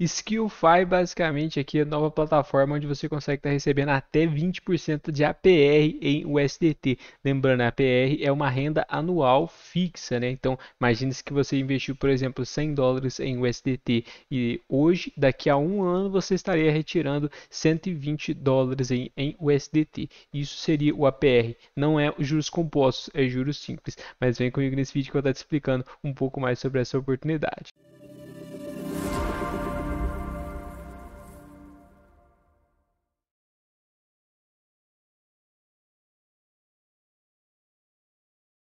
Skillfy basicamente aqui é a nova plataforma onde você consegue estar tá recebendo até 20% de APR em USDT. Lembrando, a APR é uma renda anual fixa, né? Então, imagine se que você investiu, por exemplo, 100 dólares em USDT e hoje, daqui a um ano, você estaria retirando 120 dólares em, em USDT. Isso seria o APR. Não é juros compostos, é juros simples. Mas vem comigo nesse vídeo que eu vou estar te explicando um pouco mais sobre essa oportunidade.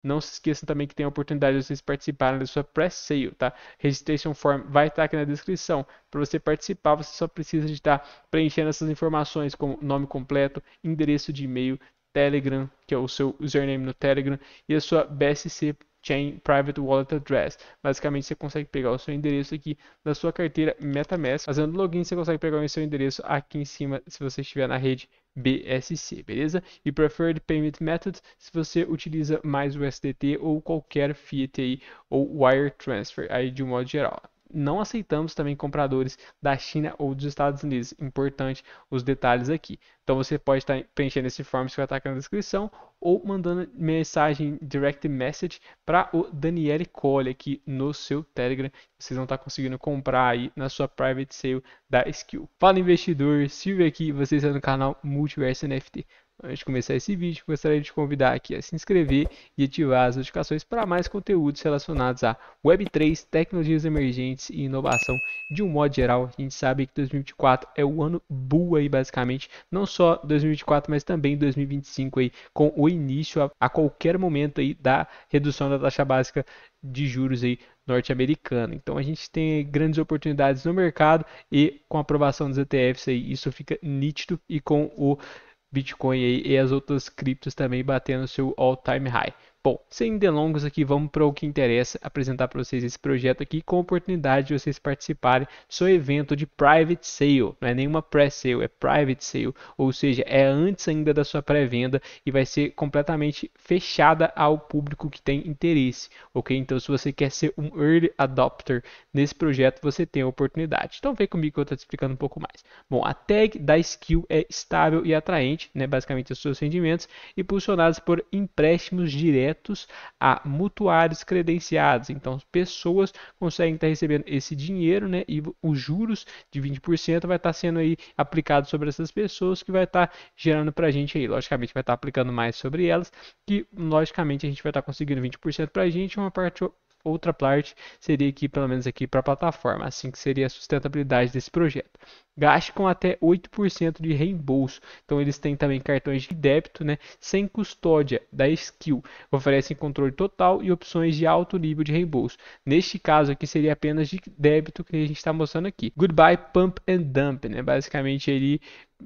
Não se esqueçam também que tem a oportunidade de vocês participarem da sua pré-sale, tá? Registration form vai estar aqui na descrição. Para você participar, você só precisa de estar preenchendo essas informações como nome completo, endereço de e-mail, Telegram, que é o seu username no Telegram, e a sua BSC Chain Private Wallet Address. Basicamente, você consegue pegar o seu endereço aqui da sua carteira MetaMask. Fazendo login, você consegue pegar o seu endereço aqui em cima se você estiver na rede BSC, beleza? E Preferred Payment Method, se você utiliza mais o SDT ou qualquer Fiat aí, ou Wire Transfer aí de um modo geral não aceitamos também compradores da China ou dos Estados Unidos. Importante os detalhes aqui. Então você pode estar preenchendo esse form que vai estar aqui na descrição ou mandando mensagem direct message para o Daniele Cole aqui no seu Telegram. Vocês vão estar conseguindo comprar aí na sua private sale da Skill. Fala investidor, Silvio aqui, você está no canal Multiverso NFT. Antes de começar esse vídeo, gostaria de te convidar aqui a se inscrever e ativar as notificações para mais conteúdos relacionados a Web3, tecnologias emergentes e inovação de um modo geral. A gente sabe que 2024 é o ano bull aí, basicamente, não só 2024, mas também 2025 aí, com o início a, a qualquer momento aí da redução da taxa básica de juros aí norte-americana. Então a gente tem grandes oportunidades no mercado e com a aprovação dos ETFs aí isso fica nítido e com o Bitcoin e as outras criptos também batendo seu all-time high. Bom, sem delongas aqui, vamos para o que interessa, apresentar para vocês esse projeto aqui com a oportunidade de vocês participarem do seu evento de private sale. Não é nenhuma pré-sale, é private sale, ou seja, é antes ainda da sua pré-venda e vai ser completamente fechada ao público que tem interesse, ok? Então, se você quer ser um early adopter nesse projeto, você tem a oportunidade. Então, vem comigo que eu estou te explicando um pouco mais. Bom, a tag da Skill é estável e atraente, né? basicamente os seus rendimentos, e impulsionados por empréstimos diretos diretos a mutuários credenciados. Então, pessoas conseguem estar tá recebendo esse dinheiro, né? E os juros de 20% vai estar tá sendo aí aplicado sobre essas pessoas, que vai estar tá gerando para a gente aí, logicamente, vai estar aplicando mais sobre elas, que logicamente a gente vai estar conseguindo 20% para a gente, uma parte Outra parte seria aqui, pelo menos aqui para a plataforma, assim que seria a sustentabilidade desse projeto. Gaste com até 8% de reembolso. Então eles têm também cartões de débito, né, sem custódia da Skill. Oferecem controle total e opções de alto nível de reembolso. Neste caso aqui seria apenas de débito que a gente está mostrando aqui. Goodbye Pump and Dump, né? Basicamente ele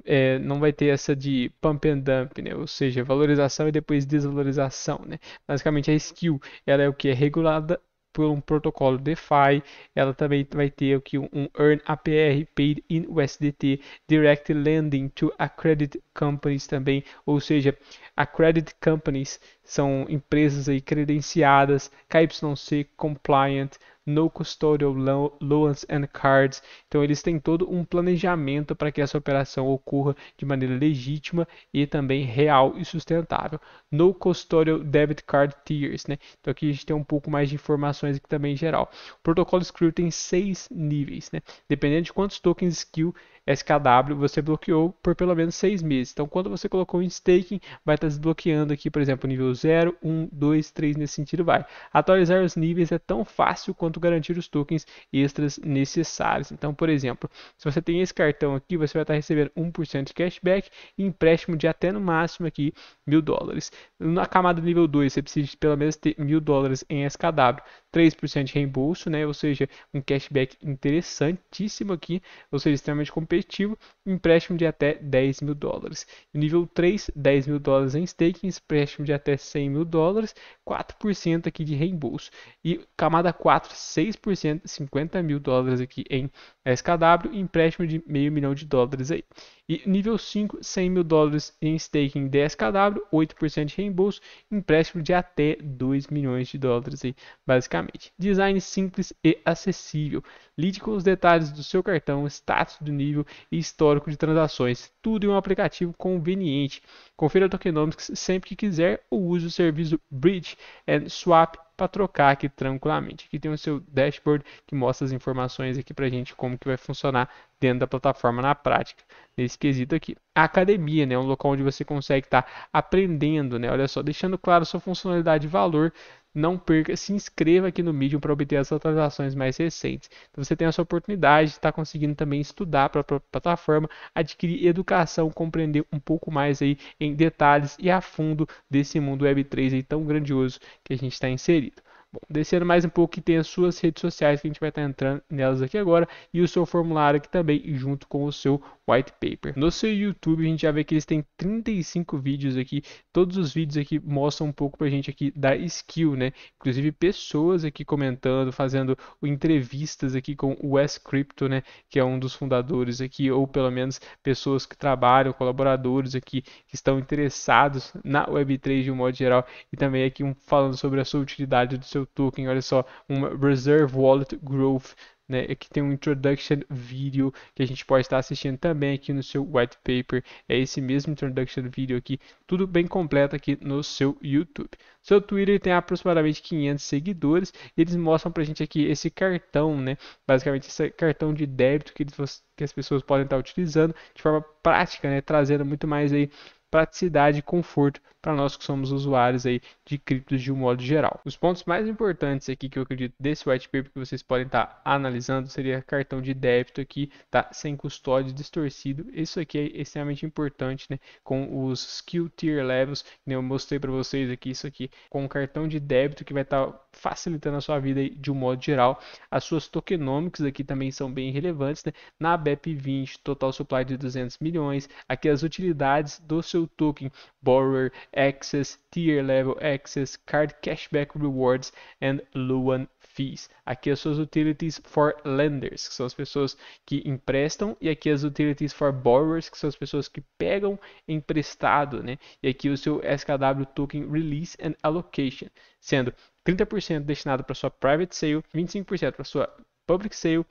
é, não vai ter essa de pump and dump, né? ou seja, valorização e depois desvalorização. Né? Basicamente, a skill ela é o que? É regulada por um protocolo DeFi, ela também vai ter aqui um Earn APR Paid in USDT, Direct Lending to Accredited Companies também, ou seja, Accredited Companies são empresas aí credenciadas, KYC compliant, no custodial loans and cards. Então eles têm todo um planejamento para que essa operação ocorra de maneira legítima e também real e sustentável. No custodial debit card tiers, né? Então aqui a gente tem um pouco mais de informações aqui também em geral. O protocolo Screw tem seis níveis, né? Dependendo de quantos tokens skill SKW, você bloqueou por pelo menos seis meses. Então, quando você colocou em staking, vai estar tá desbloqueando aqui, por exemplo, nível 0, 1, 2, 3, nesse sentido vai. Atualizar os níveis é tão fácil quanto garantir os tokens extras necessários. Então, por exemplo, se você tem esse cartão aqui, você vai estar tá recebendo 1% de cashback e empréstimo de até no máximo aqui mil dólares. Na camada nível 2, você precisa de pelo menos ter mil dólares em SKW, 3% de reembolso, né? ou seja, um cashback interessantíssimo aqui, ou seja, extremamente competitivo, empréstimo de até 10 mil dólares. Nível 3, 10 mil dólares em staking, empréstimo de até 100 mil dólares, 4% aqui de reembolso. E camada 4, 6%, 50 mil dólares aqui em SKW, empréstimo de meio milhão de dólares aí. E nível 5, 100 mil dólares em staking 10 KW pago, 8% de reembolso, empréstimo de até 2 milhões de dólares aí, basicamente. Design simples e acessível. Lide com os detalhes do seu cartão, status do nível e histórico de transações, tudo em um aplicativo conveniente. Confira a Tokenomics sempre que quiser ou use o serviço Bridge and Swap para trocar aqui tranquilamente. Aqui tem o seu dashboard que mostra as informações aqui para gente como que vai funcionar dentro da plataforma na prática, nesse quesito aqui. A academia, né, é um local onde você consegue estar tá aprendendo, né, olha só, deixando claro sua funcionalidade e valor não perca, se inscreva aqui no Medium para obter as atualizações mais recentes. Então você tem essa oportunidade de estar tá conseguindo também estudar para a plataforma, adquirir educação, compreender um pouco mais aí em detalhes e a fundo desse mundo Web3 aí tão grandioso que a gente está inserido. Bom, descendo mais um pouco que tem as suas redes sociais que a gente vai estar tá entrando nelas aqui agora e o seu formulário aqui também junto com o seu white paper. No seu YouTube a gente já vê que eles têm 35 vídeos aqui, todos os vídeos aqui mostram um pouco pra gente aqui da skill, né? Inclusive pessoas aqui comentando, fazendo entrevistas aqui com o Wes Crypto, né, que é um dos fundadores aqui ou pelo menos pessoas que trabalham, colaboradores aqui que estão interessados na Web3 de um modo geral e também aqui um falando sobre a sua utilidade do seu seu token, olha só, uma Reserve Wallet Growth, né? que tem um introduction video que a gente pode estar assistindo também aqui no seu white paper. É esse mesmo introduction video aqui, tudo bem completo aqui no seu YouTube. Seu Twitter tem aproximadamente 500 seguidores e eles mostram pra gente aqui esse cartão, né? Basicamente esse cartão de débito que, eles, que as pessoas podem estar utilizando de forma prática, né? Trazendo muito mais aí praticidade e conforto para nós que somos usuários aí de criptos de um modo geral. Os pontos mais importantes aqui que eu acredito desse white paper que vocês podem estar tá analisando seria cartão de débito aqui, tá? Sem custódia, distorcido. Isso aqui é extremamente importante, né? Com os skill tier levels, que eu mostrei para vocês aqui isso aqui, com o cartão de débito que vai estar tá facilitando a sua vida aí, de um modo geral. As suas tokenomics aqui também são bem relevantes, né? Na BEP20, total supply de 200 milhões. Aqui as utilidades do seu token, borrower, access, tier level access, card cashback rewards and loan fees. Aqui as é suas utilities for lenders, que são as pessoas que emprestam, e aqui é as utilities for borrowers, que são as pessoas que pegam emprestado, né? E aqui o seu SKW token release and allocation, sendo 30% destinado para sua private sale, 25% para sua public sale,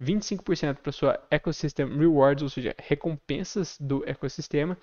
25% para sua ecosystem rewards, ou seja, recompensas do ecossistema,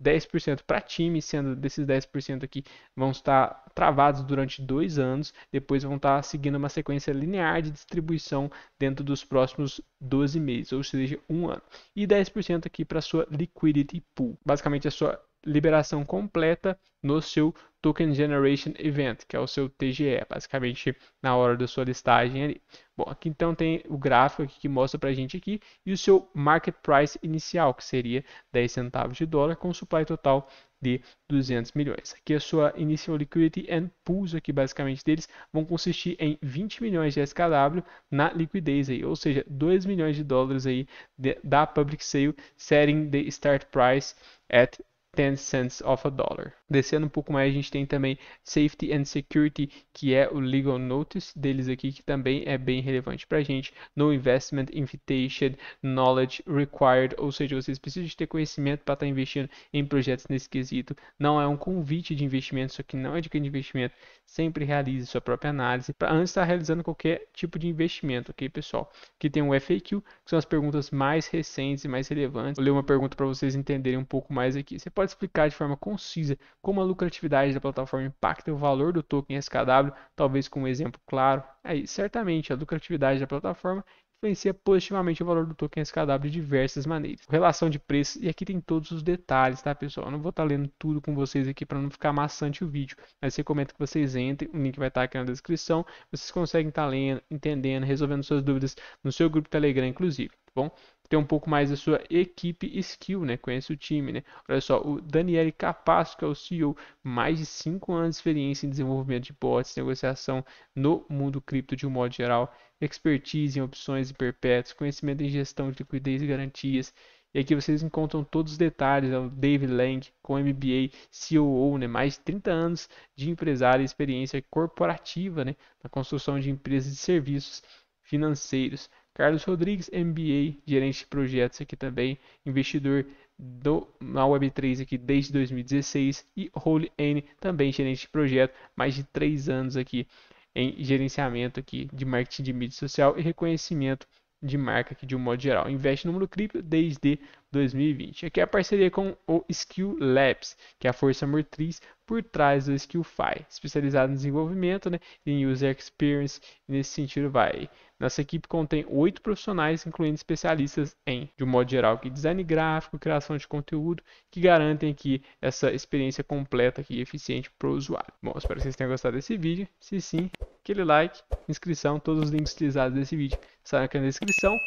10% para time, sendo desses 10% aqui vão estar travados durante dois anos, depois vão estar seguindo uma sequência linear de distribuição dentro dos próximos 12 meses, ou seja, um ano. E 10% aqui para sua liquidity pool, basicamente a sua liberação completa no seu Token Generation Event, que é o seu TGE, basicamente na hora da sua listagem ali. Bom, aqui então tem o gráfico que mostra para a gente aqui e o seu market price inicial, que seria 10 centavos de dólar com supply total de 200 milhões. Aqui a sua initial liquidity and pools aqui basicamente deles vão consistir em 20 milhões de SKW na liquidez aí, ou seja, 2 milhões de dólares aí de, da public sale setting the start price at 10 cents of a dollar. Descendo um pouco mais, a gente tem também Safety and Security, que é o Legal Notice deles aqui, que também é bem relevante para a gente. No Investment Invitation, Knowledge Required, ou seja, vocês precisam de ter conhecimento para estar tá investindo em projetos nesse quesito. Não é um convite de investimento, isso aqui não é dica de investimento. Sempre realize sua própria análise para antes de estar tá realizando qualquer tipo de investimento, ok, pessoal? Aqui tem o um FAQ, que são as perguntas mais recentes e mais relevantes. Vou ler uma pergunta para vocês entenderem um pouco mais aqui. Você pode explicar de forma concisa como a lucratividade da plataforma impacta o valor do token SKW, talvez com um exemplo claro. Aí, é certamente, a lucratividade da plataforma influencia positivamente o valor do token SKW de diversas maneiras. Relação de preços, e aqui tem todos os detalhes, tá pessoal? Eu não vou estar tá lendo tudo com vocês aqui para não ficar maçante o vídeo, mas recomendo que vocês entrem, o link vai estar tá aqui na descrição, vocês conseguem estar tá lendo, entendendo, resolvendo suas dúvidas no seu grupo Telegram, inclusive bom? Ter um pouco mais da sua equipe skill, né? Conhece o time, né? Olha só, o Daniele capasso que é o CEO, mais de 5 anos de experiência em desenvolvimento de bots, negociação no mundo cripto de um modo geral, expertise em opções e perpétuos, conhecimento em gestão de liquidez e garantias, e aqui vocês encontram todos os detalhes. É o David Lang, com MBA, COO, né? mais de 30 anos de empresário e experiência corporativa né? na construção de empresas de serviços financeiros. Carlos Rodrigues, MBA, gerente de projetos aqui também, investidor do, na Web3 aqui desde 2016 e Holy N, também gerente de projeto, mais de três anos aqui em gerenciamento aqui de marketing de mídia social e reconhecimento de marca aqui de um modo geral. Investe no mundo cripto desde 2020. Aqui é a parceria com o Skill Labs, que é a força motriz por trás do SkillFi, especializado em desenvolvimento, né, em user experience, nesse sentido vai nossa equipe contém oito profissionais, incluindo especialistas em, de um modo geral, que design gráfico, criação de conteúdo, que garantem aqui essa experiência completa e eficiente para o usuário. Bom, espero que vocês tenham gostado desse vídeo. Se sim, aquele like, inscrição, todos os links utilizados nesse vídeo estarão aqui na descrição.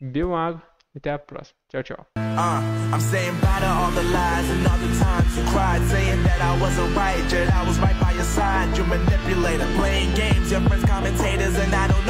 Bebam água. Até a próxima. Tchau, tchau. Uh, I'm saying bye to all the lies and all the times you cried Saying that I wasn't right, yet I was right by your side You manipulator, playing games, your friends commentators and I don't know